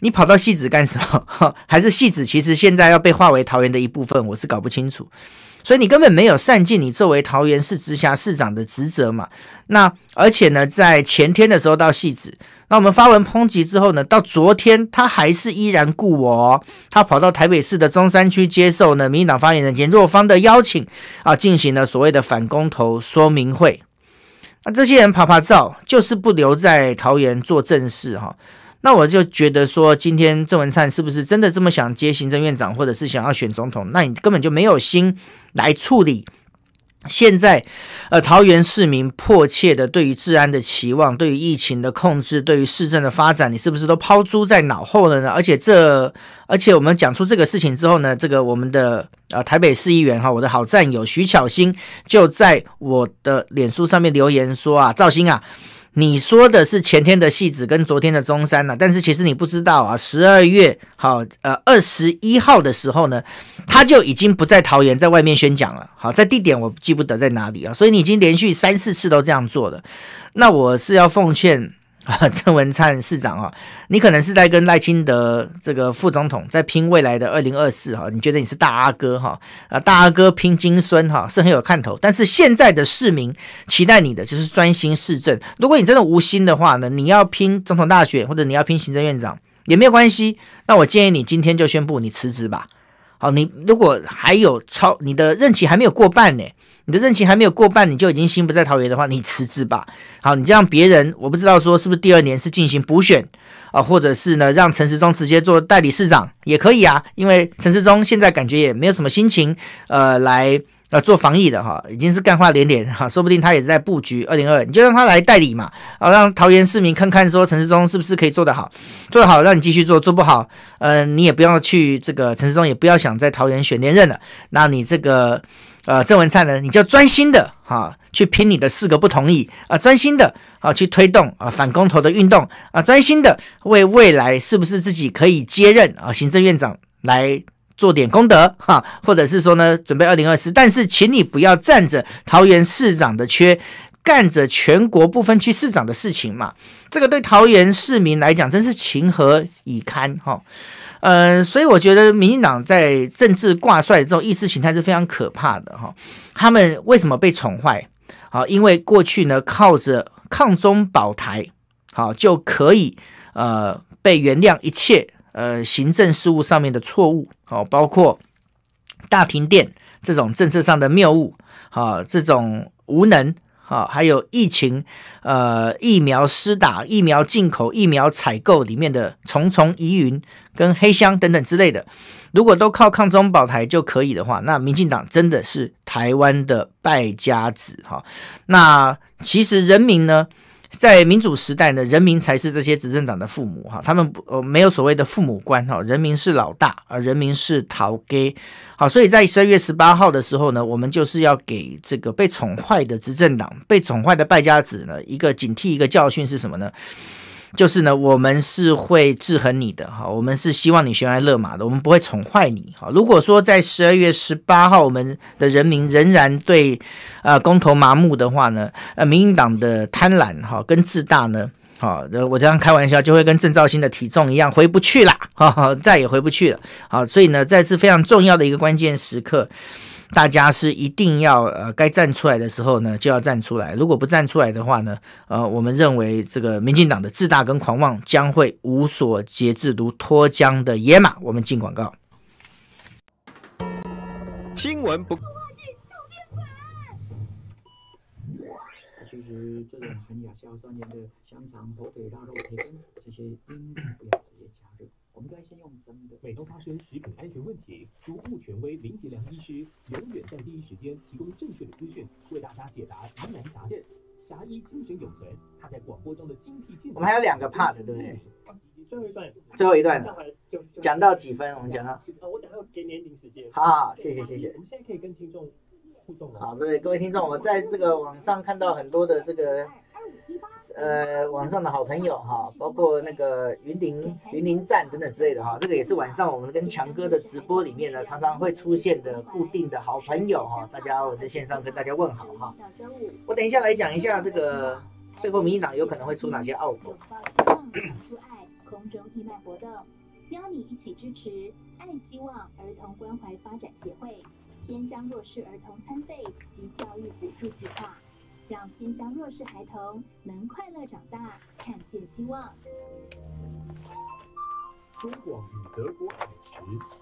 Speaker 1: 你跑到戏子干什么？[laughs] 还是戏子其实现在要被划为桃园的一部分，我是搞不清楚。所以你根本没有善尽你作为桃园市直辖市长的职责嘛？那而且呢，在前天的时候到戏子。那我们发文抨击之后呢？到昨天他还是依然故我，他跑到台北市的中山区接受呢民进党发言人严若芳的邀请啊，进行了所谓的反公投说明会。那这些人怕怕照，就是不留在桃园做正事哈。那我就觉得说，今天郑文灿是不是真的这么想接行政院长，或者是想要选总统？那你根本就没有心来处理。现在，呃，桃园市民迫切的对于治安的期望，对于疫情的控制，对于市政的发展，你是不是都抛诸在脑后了呢？而且这，而且我们讲出这个事情之后呢，这个我们的呃台北市议员哈，我的好战友徐巧芯，就在我的脸书上面留言说啊，赵兴啊。你说的是前天的戏子跟昨天的中山呢，但是其实你不知道啊，十二月好呃二十一号的时候呢，他就已经不在桃园，在外面宣讲了。好，在地点我记不得在哪里啊，所以你已经连续三四次都这样做了，那我是要奉劝。啊，[laughs] 郑文灿市长啊，你可能是在跟赖清德这个副总统在拼未来的二零二四哈，你觉得你是大阿哥哈，啊大阿哥拼金孙哈是很有看头，但是现在的市民期待你的就是专心市政，如果你真的无心的话呢，你要拼总统大选或者你要拼行政院长也没有关系，那我建议你今天就宣布你辞职吧，好，你如果还有超你的任期还没有过半呢。你的任期还没有过半，你就已经心不在桃园的话，你辞职吧。好，你这样别人我不知道说是不是第二年是进行补选啊，或者是呢让陈时中直接做代理市长也可以啊，因为陈时中现在感觉也没有什么心情，呃，来呃做防疫的哈，已经是干话连连哈，说不定他也是在布局二零二，你就让他来代理嘛，啊，让桃园市民看看说陈时中是不是可以做得好，做得好让你继续做，做不好，呃，你也不要去这个陈时中也不要想在桃园选连任了，那你这个。呃，郑文灿呢，你就专心的哈，去拼你的四个不同意啊，专心的啊，去推动啊反公投的运动啊，专心的为未来是不是自己可以接任啊行政院长来做点功德哈，或者是说呢，准备二零二四，但是请你不要占着桃园市长的缺，干着全国不分区市长的事情嘛，这个对桃园市民来讲真是情何以堪哈。呃，所以我觉得民进党在政治挂帅的这种意识形态是非常可怕的哈。他们为什么被宠坏？好，因为过去呢靠着抗中保台，好就可以呃被原谅一切呃行政事务上面的错误，好包括大停电这种政策上的谬误，好这种无能。啊，还有疫情，呃，疫苗施打、疫苗进口、疫苗采购里面的重重疑云跟黑箱等等之类的，如果都靠抗中保台就可以的话，那民进党真的是台湾的败家子哈。那其实人民呢？在民主时代呢，人民才是这些执政党的父母哈，他们呃没有所谓的父母官哈，人民是老大啊，人民是逃给好，所以在十二月十八号的时候呢，我们就是要给这个被宠坏的执政党、被宠坏的败家子呢一个警惕、一个教训是什么呢？就是呢，我们是会制衡你的哈，我们是希望你悬崖勒马的，我们不会宠坏你哈。如果说在十二月十八号，我们的人民仍然对呃公投麻木的话呢，呃，民进党的贪婪哈跟自大呢，好，我这样开玩笑就会跟郑兆新的体重一样回不去了，哈哈，再也回不去了。好，所以呢，在是非常重要的一个关键时刻。大家是一定要呃，该站出来的时候呢，就要站出来。如果不站出来的话呢，呃，我们认为这个民进党的自大跟狂妄将会无所节制，如脱缰的野马。我们进广告。新闻不。每当发生食品安全问题，如部权威林杰良医师永远在第一时间提供正确的资讯，为大家解答疑难杂症。侠医精神永存。他在广播中的精辟见解。我们还有两个 part，对不对？最后一段，最后一段，讲到几分？我们讲到。啊，我等下给你一点时间。好好，谢谢谢谢。我们现在可以跟听众互动了。好，对各位听众，我在这个网上看到很多的这个。呃，网上的好朋友哈，包括那个云林、云林站等等之类的哈，这个也是晚上我们跟强哥的直播里面呢常常会出现的固定的好朋友哈，大家我在线上跟大家问好哈。我等一下来讲一下这个最后民主党有可能会出哪些奥。拥 [coughs] 抱爱，空中义卖活动，邀你一起支持爱希望儿童关怀发展协会边疆弱势儿童餐费及教育补助计划。让偏乡弱势孩童能快乐长大，看见希望。中广与德国海驰，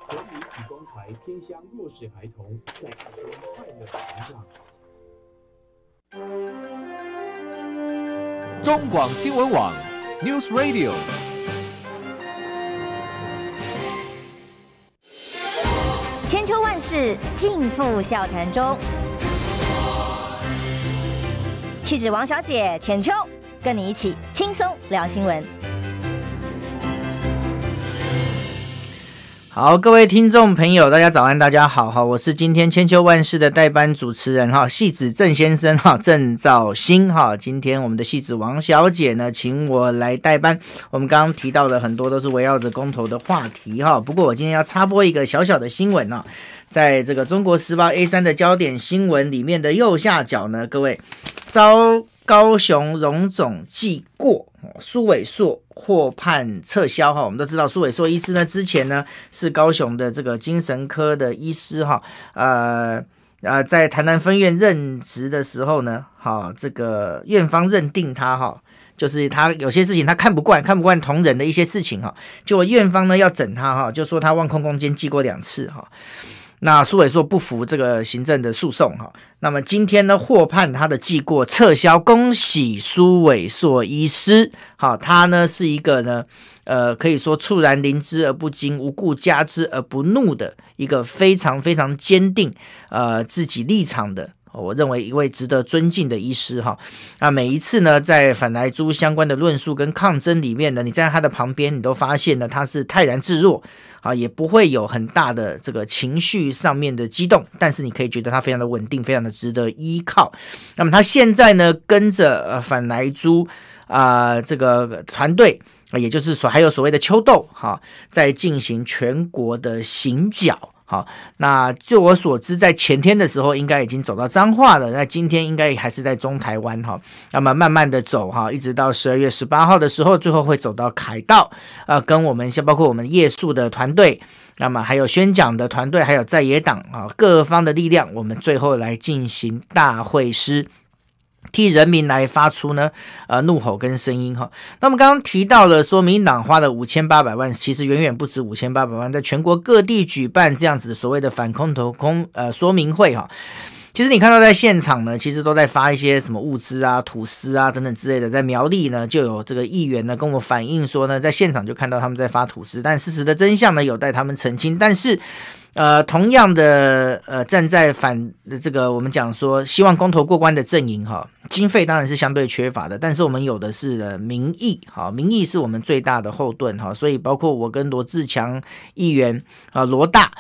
Speaker 1: 共同关怀偏乡弱势孩童，在其中快乐成长。中广新闻网，News Radio。千秋万世，尽付笑谈中。戏子王小姐浅秋，跟你一起轻松聊新闻。好，各位听众朋友，大家早安，大家好，哈，我是今天千秋万世的代班主持人哈，戏子郑先生哈，郑兆新哈。今天我们的戏子王小姐呢，请我来代班。我们刚刚提到的很多都是围绕着公投的话题哈，不过我今天要插播一个小小的新闻啊。在这个《中国时报》a 三的焦点新闻里面的右下角呢，各位遭高雄荣总记过，苏伟硕获判撤销哈。我们都知道苏伟硕医师呢，之前呢是高雄的这个精神科的医师哈，呃呃，在台南分院任职的时候呢，哈，这个院方认定他哈，就是他有些事情他看不惯，看不惯同仁的一些事情哈，就院方呢要整他哈，就说他忘空空间记过两次哈。那苏伟硕不服这个行政的诉讼哈，那么今天呢，获判他的记过撤销，恭喜苏伟硕医师好，他呢是一个呢，呃，可以说猝然临之而不惊，无故加之而不怒的一个非常非常坚定呃自己立场的。我认为一位值得尊敬的医师哈，那每一次呢，在反莱猪相关的论述跟抗争里面呢，你在他的旁边，你都发现呢，他是泰然自若啊，也不会有很大的这个情绪上面的激动，但是你可以觉得他非常的稳定，非常的值得依靠。那么他现在呢，跟着呃反莱猪啊这个团队，也就是所还有所谓的秋豆哈，在进行全国的行脚。好，那据我所知，在前天的时候，应该已经走到彰化了。那今天应该还是在中台湾哈，那么慢慢的走哈，一直到十二月十八号的时候，最后会走到凯道啊，跟我们像包括我们夜宿的团队，那么还有宣讲的团队，还有在野党啊各方的力量，我们最后来进行大会师。替人民来发出呢，呃，怒吼跟声音哈。那么刚刚提到了说，民党花了五千八百万，其实远远不止五千八百万，在全国各地举办这样子所谓的反空投空呃说明会哈。其实你看到在现场呢，其实都在发一些什么物资啊、吐司啊等等之类的。在苗栗呢，就有这个议员呢跟我反映说呢，在现场就看到他们在发吐司，但事实的真相呢有待他们澄清，但是。呃，同样的，呃，站在反这个我们讲说希望公投过关的阵营哈，经费当然是相对缺乏的，但是我们有的是民意，好，民意是我们最大的后盾哈，所以包括我跟罗志强议员啊，罗大。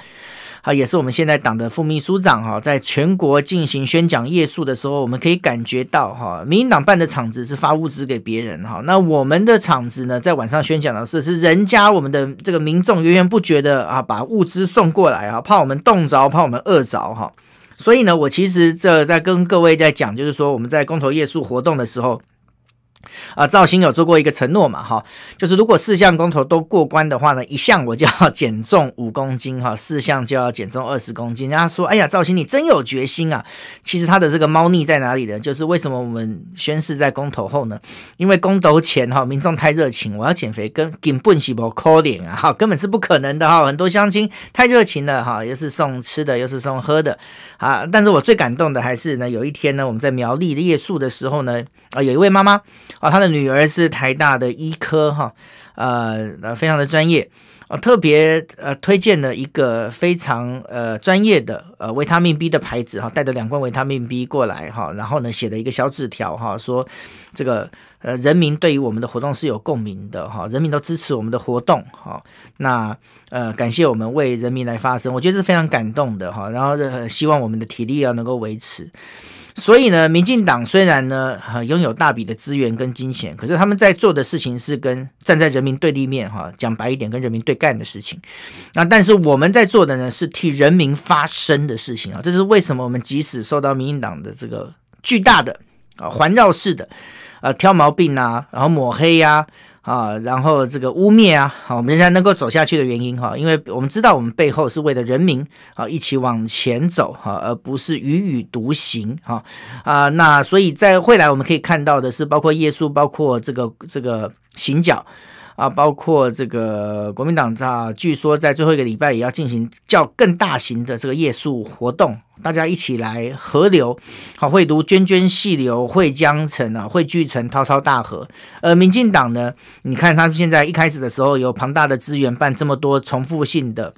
Speaker 1: 啊，也是我们现在党的副秘书长哈，在全国进行宣讲夜宿的时候，我们可以感觉到哈，民进党办的场子是发物资给别人哈，那我们的场子呢，在晚上宣讲的是是人家我们的这个民众源源不绝的啊，把物资送过来啊，怕我们冻着，怕我们饿着哈，所以呢，我其实这在跟各位在讲，就是说我们在公投夜宿活动的时候。啊，赵兴有做过一个承诺嘛，哈，就是如果四项公投都过关的话呢，一项我就要减重五公斤，哈，四项就要减重二十公斤。人家说，哎呀，赵兴你真有决心啊。其实他的这个猫腻在哪里呢？就是为什么我们宣誓在公投后呢？因为公投前哈，民众太热情，我要减肥跟根本 p 不 s s Calling 啊，哈，根本是不可能的哈。很多乡亲太热情了哈，又是送吃的，又是送喝的啊。但是我最感动的还是呢，有一天呢，我们在苗栗的夜宿的时候呢，啊，有一位妈妈。啊，他的女儿是台大的医科哈，呃呃，非常的专业啊，特别呃推荐了一个非常呃专业的呃维他命 B 的牌子哈，带着两罐维他命 B 过来哈，然后呢写了一个小纸条哈，说这个呃人民对于我们的活动是有共鸣的哈，人民都支持我们的活动哈，那呃感谢我们为人民来发声，我觉得是非常感动的哈，然后呃希望我们的体力要能够维持。所以呢，民进党虽然呢，拥有大笔的资源跟金钱，可是他们在做的事情是跟站在人民对立面哈，讲白一点，跟人民对干的事情。那但是我们在做的呢，是替人民发声的事情啊，这是为什么我们即使受到民进党的这个巨大的啊环绕式的啊挑毛病啊，然后抹黑呀。啊，然后这个污蔑啊，好，我们仍然能够走下去的原因哈，因为我们知道我们背后是为了人民啊，一起往前走哈，而不是踽踽独行哈啊，那所以在未来我们可以看到的是，包括耶稣，包括这个这个行脚。啊，包括这个国民党啊，据说在最后一个礼拜也要进行较更大型的这个夜宿活动，大家一起来河流，好会读涓涓细流汇江城啊，汇聚成滔滔大河。而民进党呢，你看他现在一开始的时候有庞大的资源办这么多重复性的。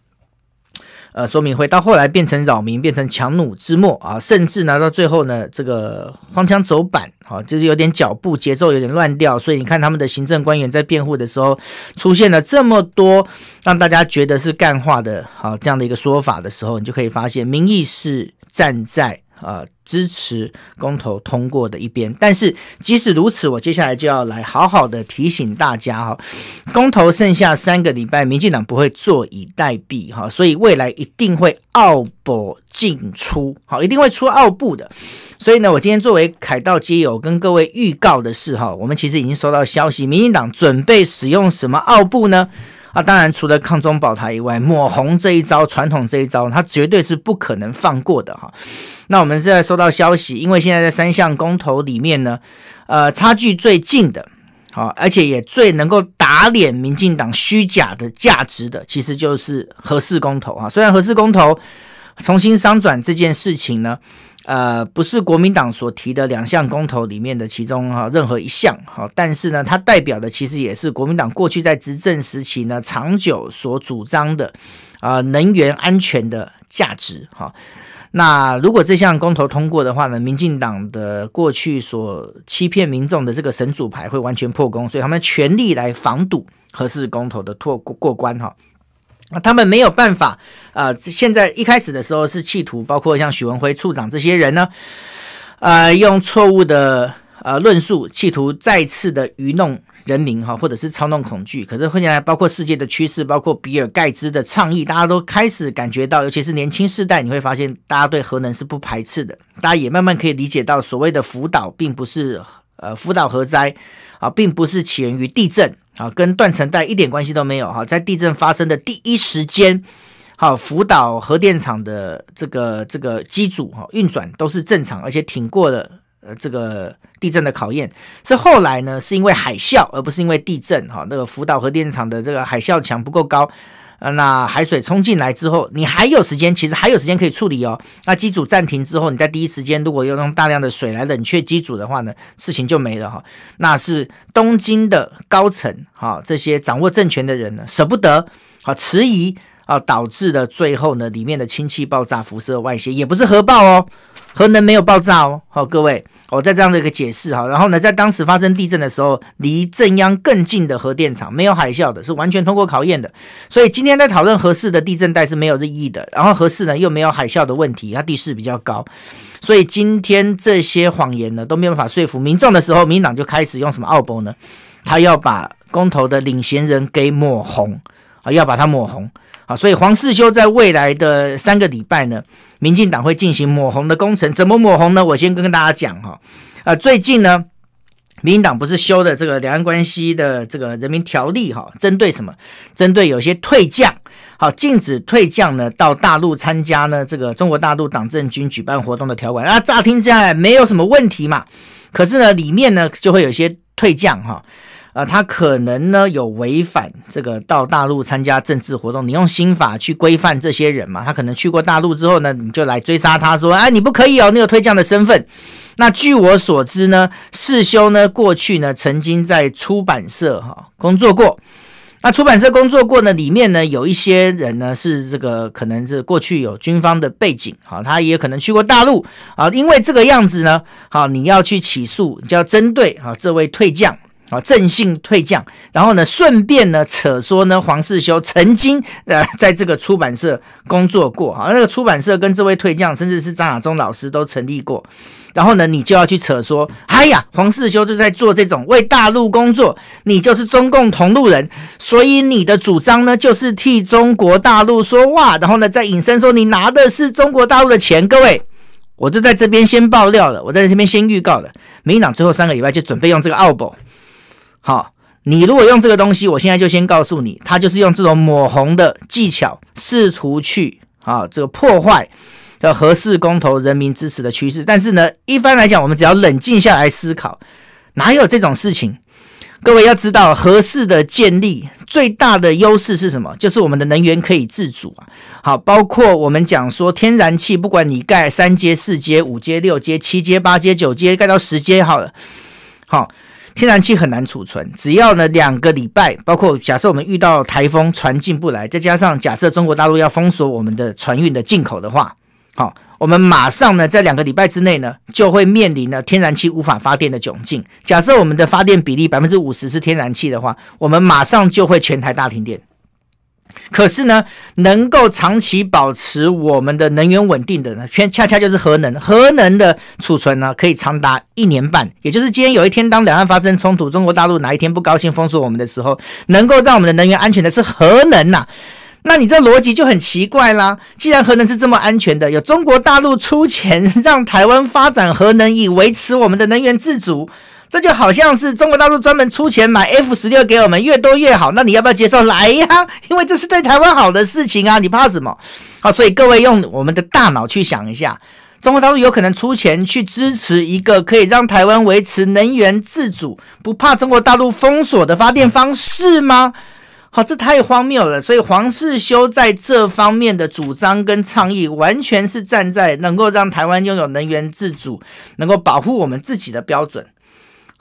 Speaker 1: 呃，说明会到后来变成扰民，变成强弩之末啊，甚至呢，到最后呢，这个荒腔走板，啊，就是有点脚步节奏有点乱掉，所以你看他们的行政官员在辩护的时候，出现了这么多让大家觉得是干话的，好，这样的一个说法的时候，你就可以发现民意是站在。呃，支持公投通过的一边，但是即使如此，我接下来就要来好好的提醒大家哈，公投剩下三个礼拜，民进党不会坐以待毙哈，所以未来一定会奥博进出，好，一定会出奥布的。所以呢，我今天作为凯道街友跟各位预告的是哈，我们其实已经收到消息，民进党准备使用什么奥布呢？啊，当然，除了抗中保台以外，抹红这一招、传统这一招，他绝对是不可能放过的哈。那我们现在收到消息，因为现在在三项公投里面呢，呃，差距最近的，好，而且也最能够打脸民进党虚假的价值的，其实就是何氏公投啊。虽然何氏公投重新商转这件事情呢。呃，不是国民党所提的两项公投里面的其中哈任何一项哈，但是呢，它代表的其实也是国民党过去在执政时期呢长久所主张的啊能源安全的价值哈。那如果这项公投通过的话呢，民进党的过去所欺骗民众的这个神主牌会完全破功，所以他们全力来防堵核四公投的过过关哈。他们没有办法啊！现在一开始的时候是企图，包括像许文辉处长这些人呢，呃，用错误的呃论述，企图再次的愚弄人民哈，或者是操弄恐惧。可是后来，包括世界的趋势，包括比尔盖茨的倡议，大家都开始感觉到，尤其是年轻世代，你会发现大家对核能是不排斥的，大家也慢慢可以理解到，所谓的福岛并不是呃福岛核灾啊，并不是起源于地震。啊，跟断层带一点关系都没有哈，在地震发生的第一时间，好，福岛核电厂的这个这个机组哈运转都是正常，而且挺过了呃这个地震的考验，是后来呢是因为海啸，而不是因为地震哈，那个福岛核电厂的这个海啸墙不够高。那海水冲进来之后，你还有时间，其实还有时间可以处理哦。那机组暂停之后，你在第一时间如果要用大量的水来冷却机组的话呢，事情就没了哈。那是东京的高层哈，这些掌握政权的人呢，舍不得，好迟疑啊，导致了最后呢，里面的氢气爆炸，辐射外泄，也不是核爆哦。核能没有爆炸哦，好各位，我在这样的一个解释哈，然后呢，在当时发生地震的时候，离正央更近的核电厂没有海啸的是完全通过考验的，所以今天在讨论合适的地震带是没有意义的。然后合适呢又没有海啸的问题，它地势比较高，所以今天这些谎言呢都没有办法说服民众的时候，民党就开始用什么奥博呢？他要把公投的领衔人给抹红啊，要把他抹红。好，所以黄世修在未来的三个礼拜呢，民进党会进行抹红的工程。怎么抹红呢？我先跟大家讲哈，呃，最近呢，民进党不是修的这个两岸关系的这个人民条例哈，针对什么？针对有些退将，好，禁止退将呢到大陆参加呢这个中国大陆党政军举办活动的条款。那乍听起来没有什么问题嘛，可是呢，里面呢就会有些退将哈。呃，他可能呢有违反这个到大陆参加政治活动，你用新法去规范这些人嘛？他可能去过大陆之后呢，你就来追杀他，说哎你不可以哦，你有退将的身份。那据我所知呢，世修呢过去呢曾经在出版社哈工作过，那出版社工作过呢，里面呢有一些人呢是这个可能是过去有军方的背景，好，他也可能去过大陆啊，因为这个样子呢，好你要去起诉，你要针对啊这位退将。啊，正兴退将，然后呢，顺便呢扯说呢，黄世修曾经呃在这个出版社工作过，好，那个出版社跟这位退将，甚至是张雅忠老师都成立过，然后呢，你就要去扯说，哎呀，黄世修就在做这种为大陆工作，你就是中共同路人，所以你的主张呢就是替中国大陆说话，然后呢再引申说你拿的是中国大陆的钱，各位，我就在这边先爆料了，我在这边先预告了，民进党最后三个礼拜就准备用这个奥博。好，你如果用这个东西，我现在就先告诉你，他就是用这种抹红的技巧，试图去啊这个破坏的核适公投人民支持的趋势。但是呢，一般来讲，我们只要冷静下来思考，哪有这种事情？各位要知道，核适的建立最大的优势是什么？就是我们的能源可以自主啊。好，包括我们讲说天然气，不管你盖三阶、四阶、五阶、六阶、七阶、八阶、九阶，盖到十阶好了，好。天然气很难储存，只要呢两个礼拜，包括假设我们遇到台风，船进不来，再加上假设中国大陆要封锁我们的船运的进口的话，好，我们马上呢在两个礼拜之内呢就会面临呢天然气无法发电的窘境。假设我们的发电比例百分之五十是天然气的话，我们马上就会全台大停电。可是呢，能够长期保持我们的能源稳定的呢，偏恰恰就是核能。核能的储存呢，可以长达一年半。也就是今天有一天，当两岸发生冲突，中国大陆哪一天不高兴封锁我们的时候，能够让我们的能源安全的是核能呐。那你这逻辑就很奇怪啦。既然核能是这么安全的，有中国大陆出钱让台湾发展核能，以维持我们的能源自主。这就好像是中国大陆专门出钱买 F 十六给我们，越多越好。那你要不要接受？来呀，因为这是对台湾好的事情啊！你怕什么？好，所以各位用我们的大脑去想一下，中国大陆有可能出钱去支持一个可以让台湾维持能源自主、不怕中国大陆封锁的发电方式吗？好，这太荒谬了。所以黄世修在这方面的主张跟倡议，完全是站在能够让台湾拥有能源自主、能够保护我们自己的标准。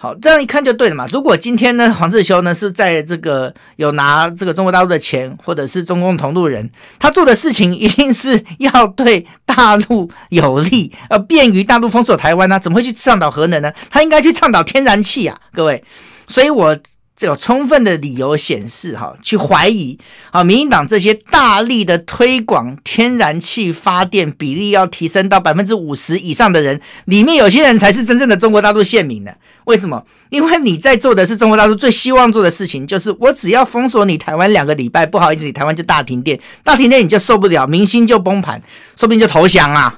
Speaker 1: 好，这样一看就对了嘛。如果今天呢，黄智修呢是在这个有拿这个中国大陆的钱，或者是中共同路人，他做的事情一定是要对大陆有利，呃，便于大陆封锁台湾呢？怎么会去倡导核能呢？他应该去倡导天然气啊，各位。所以我有充分的理由显示，哈，去怀疑啊，民进党这些大力的推广天然气发电比例要提升到百分之五十以上的人，里面有些人才是真正的中国大陆县民呢。为什么？因为你在做的是中国大陆最希望做的事情，就是我只要封锁你台湾两个礼拜，不好意思，你台湾就大停电，大停电你就受不了，明星就崩盘，说不定就投降啊，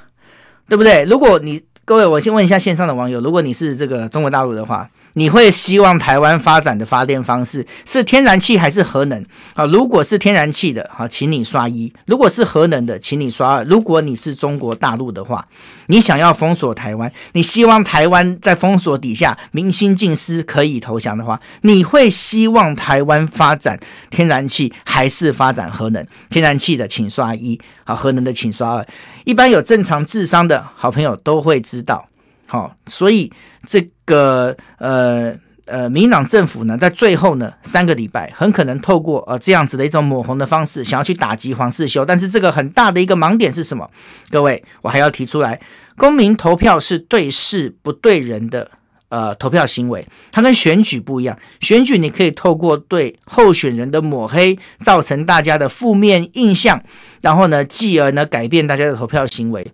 Speaker 1: 对不对？如果你各位，我先问一下线上的网友，如果你是这个中国大陆的话。你会希望台湾发展的发电方式是天然气还是核能？啊，如果是天然气的，好，请你刷一；如果是核能的，请你刷二。如果你是中国大陆的话，你想要封锁台湾，你希望台湾在封锁底下民心尽失，可以投降的话，你会希望台湾发展天然气还是发展核能？天然气的请刷一，好，核能的请刷二。一般有正常智商的好朋友都会知道。好，所以这个呃呃，民党政府呢，在最后呢三个礼拜，很可能透过呃这样子的一种抹红的方式，想要去打击黄世修。但是这个很大的一个盲点是什么？各位，我还要提出来，公民投票是对事不对人的呃投票行为，它跟选举不一样。选举你可以透过对候选人的抹黑，造成大家的负面印象，然后呢，继而呢改变大家的投票行为。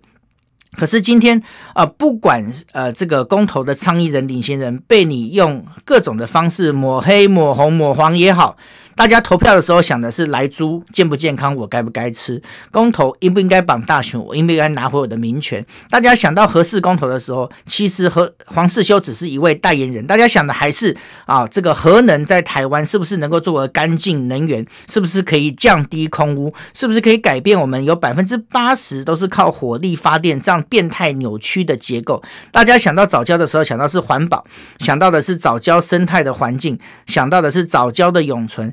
Speaker 1: 可是今天啊，不管呃，这个公投的倡议人、领先人被你用各种的方式抹黑、抹红、抹黄也好。大家投票的时候想的是来猪健不健康，我该不该吃公投应不应该绑大熊？我应不应该拿回我的民权？大家想到合适公投的时候，其实和黄世修只是一位代言人，大家想的还是啊这个核能在台湾是不是能够作为干净能源，是不是可以降低空污，是不是可以改变我们有百分之八十都是靠火力发电这样变态扭曲的结构？大家想到早教的时候，想到是环保，想到的是早教生态的环境，想到的是早教的永存。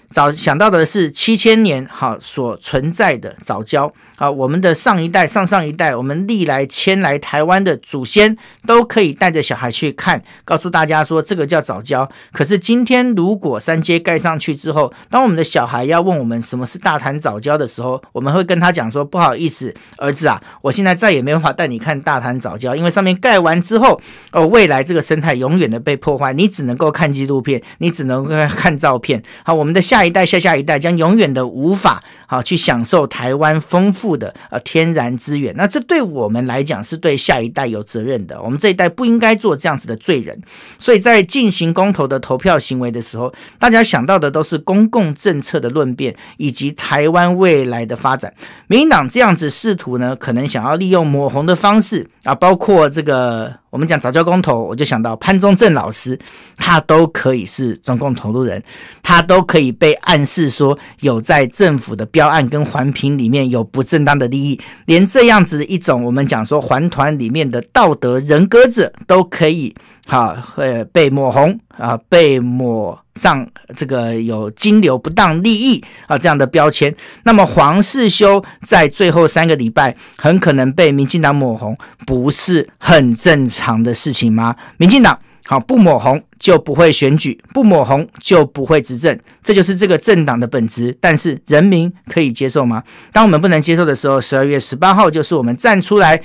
Speaker 1: 早想到的是七千年哈所存在的早教啊，我们的上一代、上上一代，我们历来迁来台湾的祖先都可以带着小孩去看，告诉大家说这个叫早教。可是今天如果三阶盖上去之后，当我们的小孩要问我们什么是大潭早教的时候，我们会跟他讲说：不好意思，儿子啊，我现在再也没办法带你看大潭早教，因为上面盖完之后，哦，未来这个生态永远的被破坏，你只能够看纪录片，你只能够看照片。好，我们的下。下一代下下一代将永远的无法好去享受台湾丰富的呃天然资源，那这对我们来讲是对下一代有责任的，我们这一代不应该做这样子的罪人。所以在进行公投的投票行为的时候，大家想到的都是公共政策的论辩以及台湾未来的发展。民进党这样子试图呢，可能想要利用抹红的方式啊，包括这个。我们讲早教公投，我就想到潘宗正老师，他都可以是中共投入人，他都可以被暗示说有在政府的标案跟环评里面有不正当的利益，连这样子一种我们讲说环团里面的道德人格子都可以，哈，会被抹红啊，被抹。上这个有金流不当利益啊这样的标签，那么黄世修在最后三个礼拜很可能被民进党抹红，不是很正常的事情吗？民进党好不抹红就不会选举，不抹红就不会执政，这就是这个政党的本质。但是人民可以接受吗？当我们不能接受的时候，十二月十八号就是我们站出来。